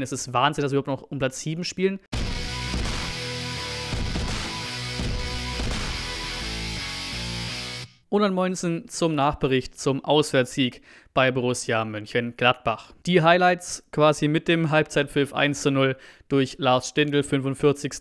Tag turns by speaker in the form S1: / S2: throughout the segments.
S1: Es ist Wahnsinn, dass wir überhaupt noch um Platz 7 spielen. Und dann Moinsen zum Nachbericht zum Auswärtssieg bei Borussia Mönchengladbach. Die Highlights quasi mit dem Halbzeitpfiff 1 zu 0 durch Lars Stindl, 45.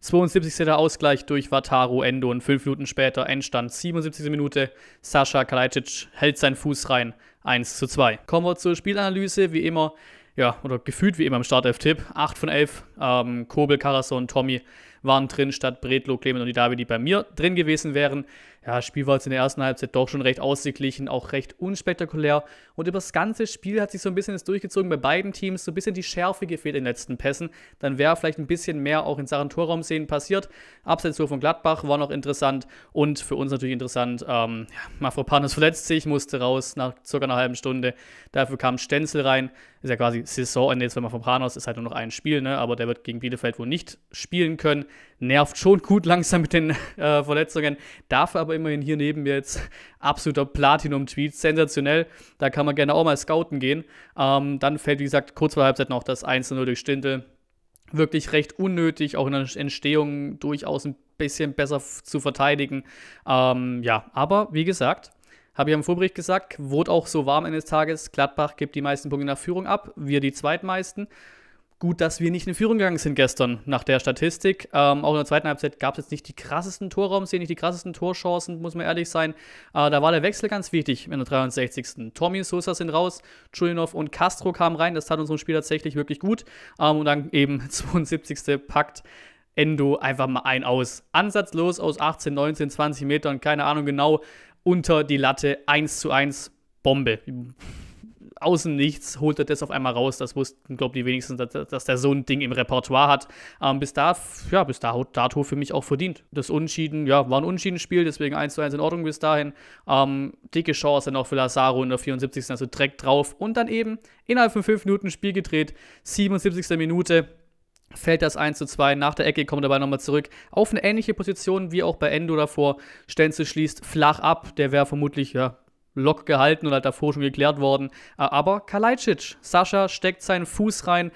S1: 72. Der Ausgleich durch Wataru Endo und 5 Minuten später Endstand 77. Minute. Sascha Kalajdzic hält seinen Fuß rein, 1 zu 2. Kommen wir zur Spielanalyse, wie immer ja, oder gefühlt wie immer im Startelf-Tipp. 8 von 11. Ähm, Kobel, Karasson, Tommy waren drin, statt Bredlo, Clement und die Davi, die bei mir drin gewesen wären. Ja, das Spiel war jetzt in der ersten Halbzeit doch schon recht ausgeglichen, auch recht unspektakulär. Und über das ganze Spiel hat sich so ein bisschen das durchgezogen bei beiden Teams, so ein bisschen die Schärfe gefehlt in den letzten Pässen. Dann wäre vielleicht ein bisschen mehr auch in Sachen Torraumszenen passiert. Abseits von Gladbach war noch interessant und für uns natürlich interessant. Ähm, ja, Mafropanos verletzt sich, musste raus nach circa einer halben Stunde. Dafür kam Stenzel rein. Ist ja quasi Saisonende jetzt bei Mafropanos, ist halt nur noch ein Spiel, ne? aber der wird gegen Bielefeld wohl nicht spielen können. Nervt schon gut langsam mit den äh, Verletzungen. Dafür aber immerhin hier neben mir jetzt absoluter Platinum-Tweet, sensationell. Da kann man gerne auch mal scouten gehen. Ähm, dann fällt, wie gesagt, kurz vor der Halbzeit noch das 1-0 durch Stindl. Wirklich recht unnötig, auch in der Entstehung durchaus ein bisschen besser zu verteidigen. Ähm, ja, aber wie gesagt, habe ich am Vorbericht gesagt, wurde auch so warm eines Tages. Gladbach gibt die meisten Punkte nach Führung ab, wir die zweitmeisten gut, dass wir nicht in Führung gegangen sind gestern nach der Statistik. Ähm, auch in der zweiten Halbzeit gab es jetzt nicht die krassesten Torraumszenen, nicht die krassesten Torchancen, muss man ehrlich sein. Äh, da war der Wechsel ganz wichtig in der 63. Tommy und Sosa sind raus, Chulinov und Castro kamen rein. Das tat unserem Spiel tatsächlich wirklich gut. Ähm, und dann eben 72. packt Endo einfach mal ein aus. Ansatzlos aus 18, 19, 20 Metern, keine Ahnung genau, unter die Latte 1 zu 1. Bombe außen nichts holt er das auf einmal raus. Das wussten, glaube ich, die wenigsten, dass, dass der so ein Ding im Repertoire hat. Ähm, bis da, ja, bis da dato für mich auch verdient. Das Unschieden, ja, war ein Unschiedenspiel, deswegen 1 zu 1 in Ordnung bis dahin. Ähm, dicke Chance dann auch für Lazaro in der 74. Also direkt drauf. Und dann eben innerhalb von 5 Minuten Spiel gedreht, 77. Minute fällt das 1 zu 2. Nach der Ecke kommt dabei nochmal zurück auf eine ähnliche Position wie auch bei Endo davor. Stenzel schließt flach ab. Der wäre vermutlich, ja, lock gehalten und halt davor schon geklärt worden. Äh, aber Kalajdzic, Sascha steckt seinen Fuß rein.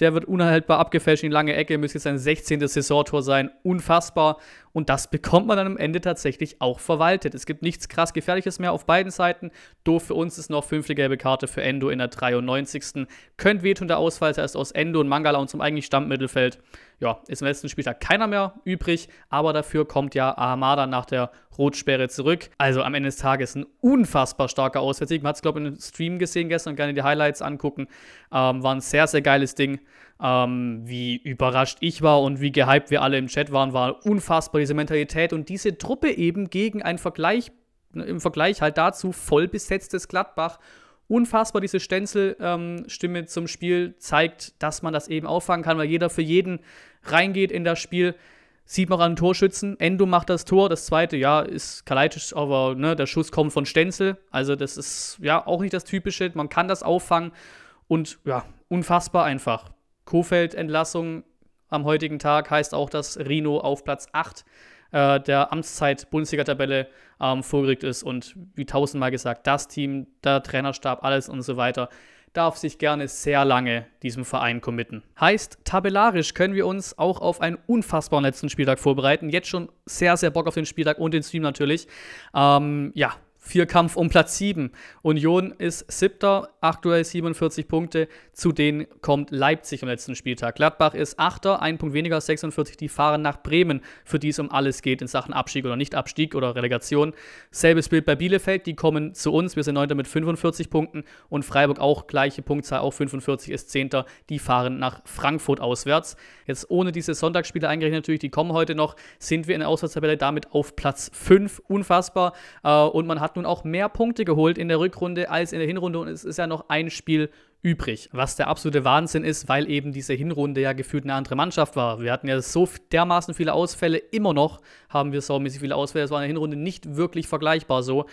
S1: Der wird unhaltbar abgefälscht in die lange Ecke, müsste jetzt sein 16. Saisontor sein. Unfassbar. Und das bekommt man dann am Ende tatsächlich auch verwaltet. Es gibt nichts krass Gefährliches mehr auf beiden Seiten. Doof für uns ist noch fünfte gelbe Karte für Endo in der 93. Könnt wehtun der Ausfall ist aus Endo und Mangala und zum eigentlich Stammmittelfeld. Ja, ist im letzten Spieltag keiner mehr übrig, aber dafür kommt ja Ahamada nach der Rotsperre zurück. Also am Ende des Tages ein unfassbar starker Auswärtssieg. Man hat es, glaube ich, im Stream gesehen gestern, gerne die Highlights angucken. Ähm, war ein sehr, sehr geiles Ding. Ähm, wie überrascht ich war und wie gehypt wir alle im Chat waren, war unfassbar diese Mentalität und diese Truppe eben gegen einen Vergleich, ne, im Vergleich halt dazu voll besetztes Gladbach. Unfassbar diese Stenzel-Stimme ähm, zum Spiel zeigt, dass man das eben auffangen kann, weil jeder für jeden reingeht in das Spiel. Sieht man an Torschützen, Endo macht das Tor, das zweite, ja, ist Kaleitisch, aber ne, der Schuss kommt von Stenzel. Also, das ist ja auch nicht das Typische. Man kann das auffangen und ja, unfassbar einfach Kofeld-Entlassung am heutigen Tag heißt auch, dass Rino auf Platz 8 äh, der Amtszeit-Bundesliga-Tabelle ähm, vorgerückt ist. Und wie tausendmal gesagt, das Team, der Trainerstab, alles und so weiter darf sich gerne sehr lange diesem Verein committen. Heißt, tabellarisch können wir uns auch auf einen unfassbaren letzten Spieltag vorbereiten. Jetzt schon sehr, sehr Bock auf den Spieltag und den Stream natürlich. Ähm, ja, Vier Kampf um Platz 7. Union ist siebter, aktuell 47 Punkte. Zu denen kommt Leipzig am letzten Spieltag. Gladbach ist achter, ein Punkt weniger, 46. Die fahren nach Bremen, für die es um alles geht in Sachen Abstieg oder Nichtabstieg oder Relegation. Selbes Bild bei Bielefeld, die kommen zu uns. Wir sind neunter mit 45 Punkten und Freiburg auch gleiche Punktzahl, auch 45 ist zehnter. Die fahren nach Frankfurt auswärts. Jetzt ohne diese Sonntagsspiele eingerechnet natürlich, die kommen heute noch, sind wir in der Auswärtstabelle damit auf Platz 5. Unfassbar. Äh, und man hat hat nun auch mehr Punkte geholt in der Rückrunde als in der Hinrunde und es ist ja noch ein Spiel übrig. Was der absolute Wahnsinn ist, weil eben diese Hinrunde ja gefühlt eine andere Mannschaft war. Wir hatten ja so dermaßen viele Ausfälle, immer noch haben wir saumäßig viele Ausfälle. Das war in der Hinrunde nicht wirklich vergleichbar so.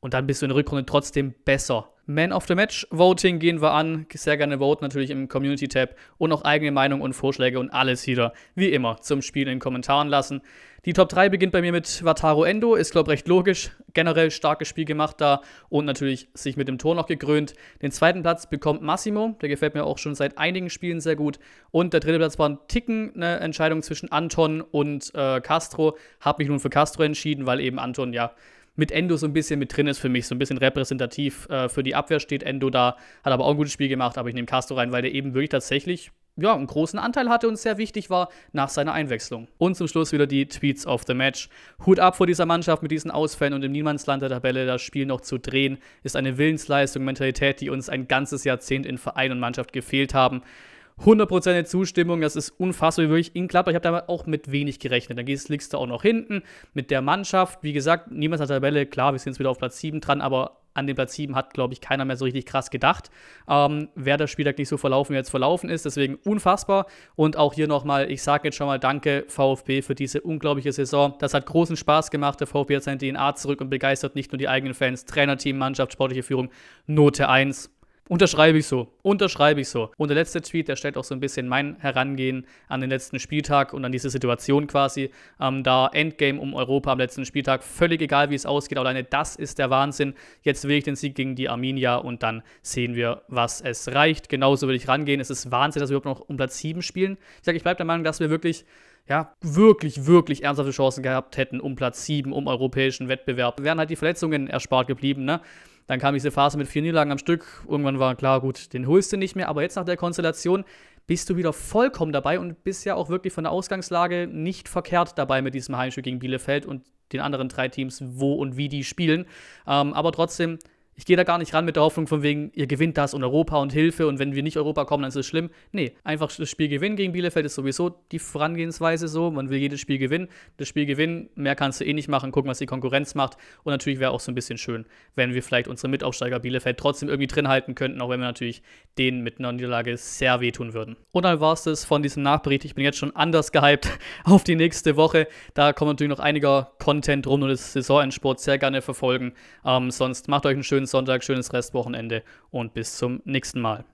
S1: Und dann bist du in der Rückrunde trotzdem besser man of the Match Voting gehen wir an. Sehr gerne Vote natürlich im Community Tab und auch eigene Meinung und Vorschläge und alles wieder, wie immer, zum Spiel in den Kommentaren lassen. Die Top 3 beginnt bei mir mit Wataru Endo, ist glaube ich recht logisch. Generell starkes Spiel gemacht da und natürlich sich mit dem Tor noch gekrönt. Den zweiten Platz bekommt Massimo, der gefällt mir auch schon seit einigen Spielen sehr gut. Und der dritte Platz war ein Ticken eine Entscheidung zwischen Anton und äh, Castro. Hab mich nun für Castro entschieden, weil eben Anton ja mit Endo so ein bisschen mit drin ist für mich, so ein bisschen repräsentativ äh, für die Abwehr steht Endo da, hat aber auch ein gutes Spiel gemacht, aber ich nehme Castro rein, weil der eben wirklich tatsächlich ja, einen großen Anteil hatte und sehr wichtig war nach seiner Einwechslung. Und zum Schluss wieder die Tweets of the Match. Hut ab vor dieser Mannschaft mit diesen Ausfällen und im Niemandsland der Tabelle das Spiel noch zu drehen, ist eine Willensleistung, Mentalität, die uns ein ganzes Jahrzehnt in Verein und Mannschaft gefehlt haben. 100% Zustimmung. Das ist unfassbar, wirklich in Gladbach. Ich habe da auch mit wenig gerechnet. Dann liegst du auch noch hinten mit der Mannschaft. Wie gesagt, niemals an der Tabelle. Klar, wir sind jetzt wieder auf Platz 7 dran, aber an den Platz 7 hat, glaube ich, keiner mehr so richtig krass gedacht, ähm, wer der Spieltag halt nicht so verlaufen, wie er jetzt verlaufen ist. Deswegen unfassbar. Und auch hier nochmal, ich sage jetzt schon mal Danke, VfB, für diese unglaubliche Saison. Das hat großen Spaß gemacht. Der VfB hat seine DNA zurück und begeistert nicht nur die eigenen Fans, Trainerteam, Mannschaft, sportliche Führung. Note 1. Unterschreibe ich so, unterschreibe ich so. Und der letzte Tweet, der stellt auch so ein bisschen mein Herangehen an den letzten Spieltag und an diese Situation quasi. Ähm, da Endgame um Europa am letzten Spieltag, völlig egal wie es ausgeht, alleine das ist der Wahnsinn. Jetzt will ich den Sieg gegen die Arminia und dann sehen wir, was es reicht. Genauso will ich rangehen. Es ist Wahnsinn, dass wir überhaupt noch um Platz 7 spielen. Ich sage, ich bleibe der Meinung, dass wir wirklich ja, wirklich, wirklich ernsthafte Chancen gehabt hätten um Platz 7, um europäischen Wettbewerb, wären halt die Verletzungen erspart geblieben, ne? Dann kam diese Phase mit vier Niederlagen am Stück. Irgendwann war klar, gut, den holst du nicht mehr. Aber jetzt nach der Konstellation bist du wieder vollkommen dabei und bist ja auch wirklich von der Ausgangslage nicht verkehrt dabei mit diesem Heimspiel gegen Bielefeld und den anderen drei Teams, wo und wie die spielen. Ähm, aber trotzdem ich gehe da gar nicht ran mit der Hoffnung von wegen, ihr gewinnt das und Europa und Hilfe und wenn wir nicht Europa kommen, dann ist es schlimm. Nee, einfach das Spiel gewinnen gegen Bielefeld ist sowieso die Vorangehensweise so. Man will jedes Spiel gewinnen. Das Spiel gewinnen, mehr kannst du eh nicht machen, gucken, was die Konkurrenz macht. Und natürlich wäre auch so ein bisschen schön, wenn wir vielleicht unsere Mitaufsteiger Bielefeld trotzdem irgendwie drin halten könnten, auch wenn wir natürlich denen mit einer Niederlage sehr wehtun würden. Und dann war es das von diesem Nachbericht. Ich bin jetzt schon anders gehypt auf die nächste Woche. Da kommt natürlich noch einiger Content rum und das Saisonendsport sehr gerne verfolgen. Ähm, sonst macht euch einen schönen schönen Sonntag, schönes Restwochenende und bis zum nächsten Mal.